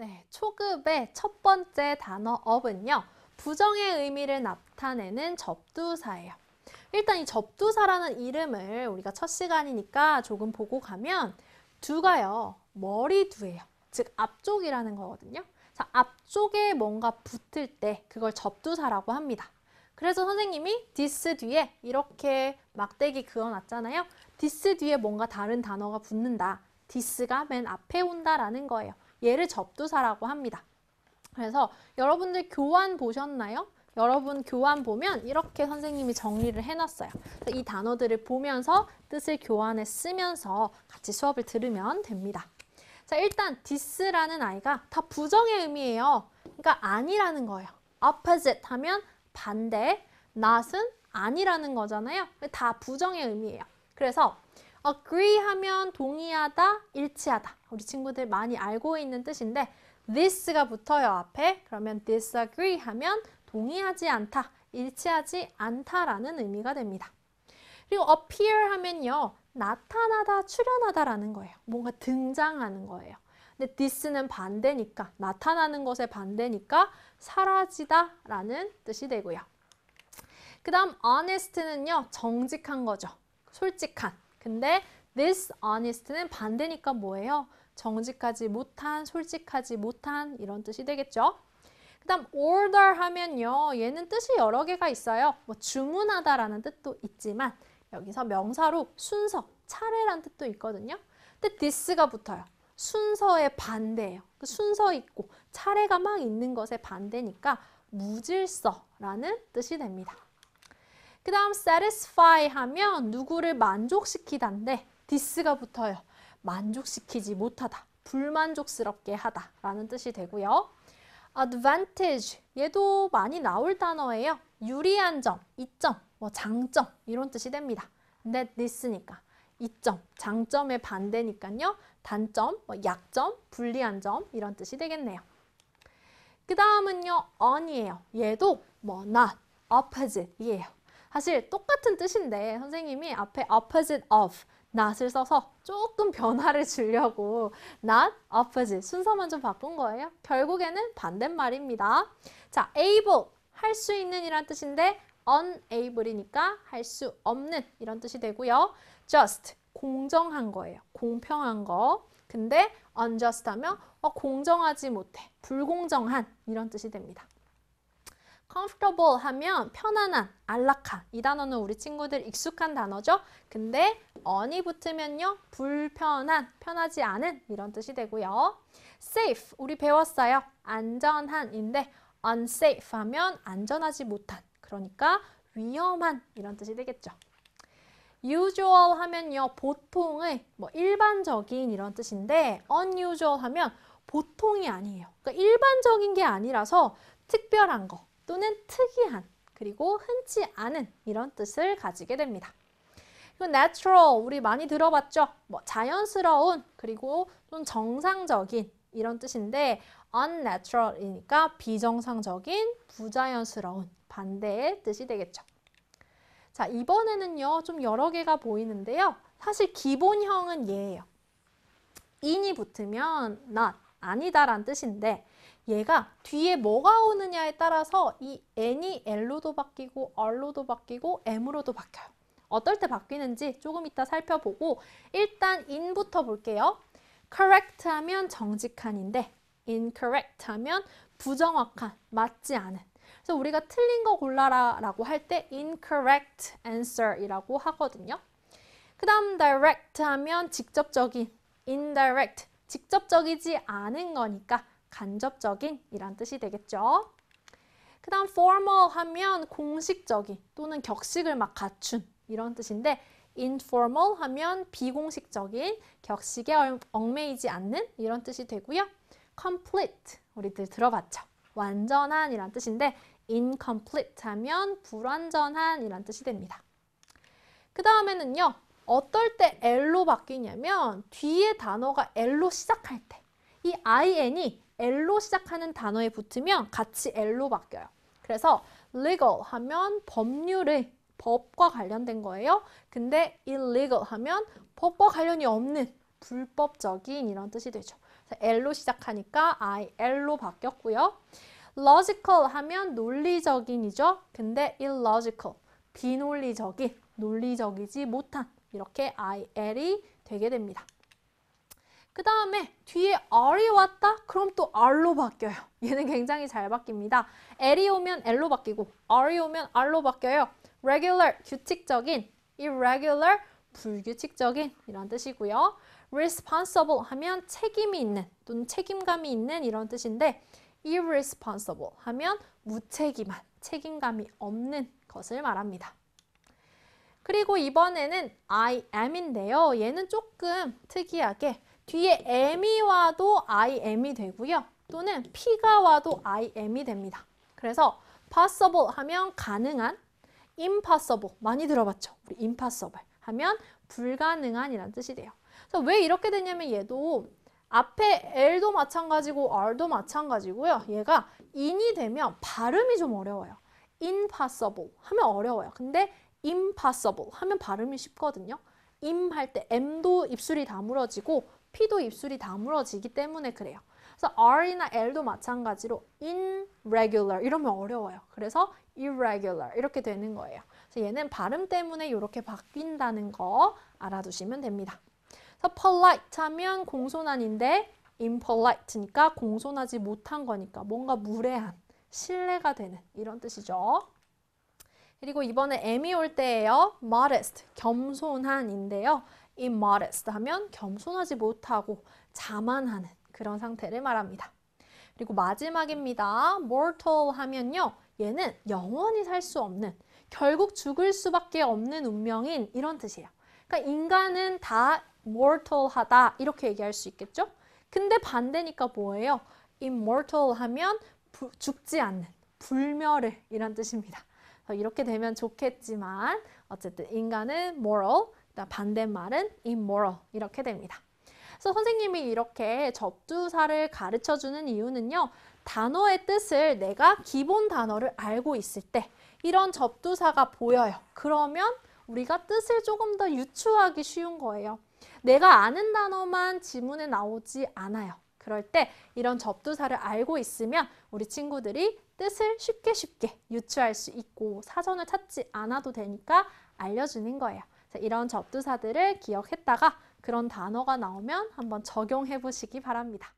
네, 초급의 첫 번째 단어 업은요. 부정의 의미를 나타내는 접두사예요. 일단 이 접두사라는 이름을 우리가 첫 시간이니까 조금 보고 가면 두가요. 머리두예요. 즉 앞쪽이라는 거거든요. 자, 앞쪽에 뭔가 붙을 때 그걸 접두사라고 합니다. 그래서 선생님이 디스 뒤에 이렇게 막대기 그어놨잖아요. 디스 뒤에 뭔가 다른 단어가 붙는다. 디스가 맨 앞에 온다라는 거예요. 얘를 접두사라고 합니다. 그래서 여러분들 교환 보셨나요? 여러분 교환 보면 이렇게 선생님이 정리를 해놨어요. 이 단어들을 보면서 뜻을 교환에 쓰면서 같이 수업을 들으면 됩니다. 자 일단 dis라는 아이가 다 부정의 의미예요. 그러니까 아니라는 거예요. opposite 하면 반대, not은 아니라는 거잖아요. 다 부정의 의미예요. 그래서 agree 하면 동의하다, 일치하다. 우리 친구들 많이 알고 있는 뜻인데 this가 붙어요, 앞에. 그러면 disagree 하면 동의하지 않다, 일치하지 않다라는 의미가 됩니다. 그리고 appear 하면요. 나타나다, 출현하다라는 거예요. 뭔가 등장하는 거예요. 근데 this는 반대니까, 나타나는 것의 반대니까 사라지다 라는 뜻이 되고요. 그 다음 honest는요. 정직한 거죠. 솔직한. 근데 dishonest는 반대니까 뭐예요? 정직하지 못한, 솔직하지 못한 이런 뜻이 되겠죠. 그 다음 order 하면요. 얘는 뜻이 여러 개가 있어요. 뭐 주문하다라는 뜻도 있지만 여기서 명사로 순서, 차례란 뜻도 있거든요. 근데 this가 붙어요. 순서의 반대예요. 그 순서 있고 차례가 막 있는 것의 반대니까 무질서라는 뜻이 됩니다. 그 다음 satisfy 하면 누구를 만족시키다인데 this가 붙어요. 만족시키지 못하다, 불만족스럽게 하다 라는 뜻이 되고요. advantage 얘도 많이 나올 단어예요. 유리한 점, 이점, 뭐 장점 이런 뜻이 됩니다. 근데 this니까 이점, 장점의 반대니까요. 단점, 뭐 약점, 불리한 점 이런 뜻이 되겠네요. 그 다음은요. on이에요. 얘도 뭐 not, opposite이에요. 사실 똑같은 뜻인데 선생님이 앞에 opposite of not을 써서 조금 변화를 주려고 not, opposite 순서만 좀 바꾼 거예요. 결국에는 반대말입니다. 자, able 할 수 있는 이란 뜻인데 unable이니까 할 수 없는 이런 뜻이 되고요. just 공정한 거예요. 공평한 거. 근데 unjust 하면 어, 공정하지 못해. 불공정한 이런 뜻이 됩니다. comfortable 하면 편안한, 안락한 이 단어는 우리 친구들 익숙한 단어죠. 근데 on이 붙으면요. 불편한, 편하지 않은 이런 뜻이 되고요. safe 우리 배웠어요. 안전한인데 unsafe 하면 안전하지 못한 그러니까 위험한 이런 뜻이 되겠죠. usual 하면요. 보통의 뭐 일반적인 이런 뜻인데 unusual 하면 보통이 아니에요. 그러니까 일반적인 게 아니라서 특별한 거, 또는 특이한 그리고 흔치 않은 이런 뜻을 가지게 됩니다. natural 우리 많이 들어봤죠? 뭐 자연스러운 그리고 좀 정상적인 이런 뜻인데 unnatural이니까 비정상적인, 부자연스러운 반대의 뜻이 되겠죠. 자 이번에는요 좀 여러 개가 보이는데요. 사실 기본형은 얘예요. in이 붙으면 not, 아니다란 뜻인데 얘가 뒤에 뭐가 오느냐에 따라서 이 n이 l로도 바뀌고 r로도 바뀌고 m으로도 바뀌어요. 어떨 때 바뀌는지 조금 이따 살펴보고 일단 in부터 볼게요. correct 하면 정직한인데 incorrect 하면 부정확한, 맞지 않은 그래서 우리가 틀린 거 골라라 라고 할 때 incorrect answer 이라고 하거든요. 그 다음 direct 하면 직접적인, indirect 직접적이지 않은 거니까 간접적인 이란 뜻이 되겠죠. 그 다음 formal 하면 공식적인 또는 격식을 막 갖춘 이런 뜻인데 informal 하면 비공식적인 격식에 얽매이지 않는 이런 뜻이 되고요. complete 우리들 들어봤죠. 완전한 이란 뜻인데 incomplete 하면 불완전한 이란 뜻이 됩니다. 그 다음에는요. 어떨 때 L로 바뀌냐면 뒤에 단어가 L로 시작할 때 이 IN이 L로 시작하는 단어에 붙으면 같이 L로 바뀌어요. 그래서 legal 하면 법률의 법과 관련된 거예요. 근데 illegal 하면 법과 관련이 없는 불법적인 이런 뜻이 되죠. L로 시작하니까 IL로 바뀌었고요. logical 하면 논리적인이죠. 근데 illogical, 비논리적인, 논리적이지 못한 이렇게 IL이 되게 됩니다. 그 다음에 뒤에 R이 왔다? 그럼 또 R로 바뀌어요. 얘는 굉장히 잘 바뀝니다. L이 오면 L로 바뀌고 R이 오면 R로 바뀌어요. regular, 규칙적인, irregular, 불규칙적인 이런 뜻이고요. responsible 하면 책임이 있는 또는 책임감이 있는 이런 뜻인데 irresponsible 하면 무책임한, 책임감이 없는 것을 말합니다. 그리고 이번에는 I am인데요. 얘는 조금 특이하게 뒤에 am이 와도 I am이 되고요. 또는 p가 와도 I am이 됩니다. 그래서 possible 하면 가능한, impossible 많이 들어봤죠? 우리 impossible 하면 불가능한이란 뜻이 돼요. 그래서 왜 이렇게 됐냐면 얘도 앞에 L도 마찬가지고 R도 마찬가지고요. 얘가 in이 되면 발음이 좀 어려워요. impossible 하면 어려워요. 근데 impossible 하면 발음이 쉽거든요. im 할 때 m도 입술이 다물어지고 P도 입술이 다물어지기 때문에 그래요. 그래서 R이나 L도 마찬가지로 irregular 이러면 어려워요. 그래서 irregular 이렇게 되는 거예요. 그래서 얘는 발음 때문에 이렇게 바뀐다는 거 알아두시면 됩니다. 그래서 polite 하면 공손한인데 impolite니까 공손하지 못한 거니까 뭔가 무례한, 신뢰가 되는 이런 뜻이죠. 그리고 이번에 M이 올 때예요. modest, 겸손한인데요. immodest 하면 겸손하지 못하고 자만하는 그런 상태를 말합니다. 그리고 마지막입니다. mortal 하면요. 얘는 영원히 살 수 없는, 결국 죽을 수밖에 없는 운명인 이런 뜻이에요. 그러니까 인간은 다 mortal 하다 이렇게 얘기할 수 있겠죠? 근데 반대니까 뭐예요? immortal 하면 부, 죽지 않는, 불멸을 이런 뜻입니다. 이렇게 되면 좋겠지만 어쨌든 인간은 moral, 반대말은 immoral 이렇게 됩니다. 그래서 선생님이 이렇게 접두사를 가르쳐주는 이유는요. 단어의 뜻을 내가 기본 단어를 알고 있을 때 이런 접두사가 보여요. 그러면 우리가 뜻을 조금 더 유추하기 쉬운 거예요. 내가 아는 단어만 지문에 나오지 않아요. 그럴 때 이런 접두사를 알고 있으면 우리 친구들이 뜻을 쉽게 쉽게 유추할 수 있고 사전을 찾지 않아도 되니까 알려주는 거예요. 이런 접두사들을 기억했다가 그런 단어가 나오면 한번 적용해 보시기 바랍니다.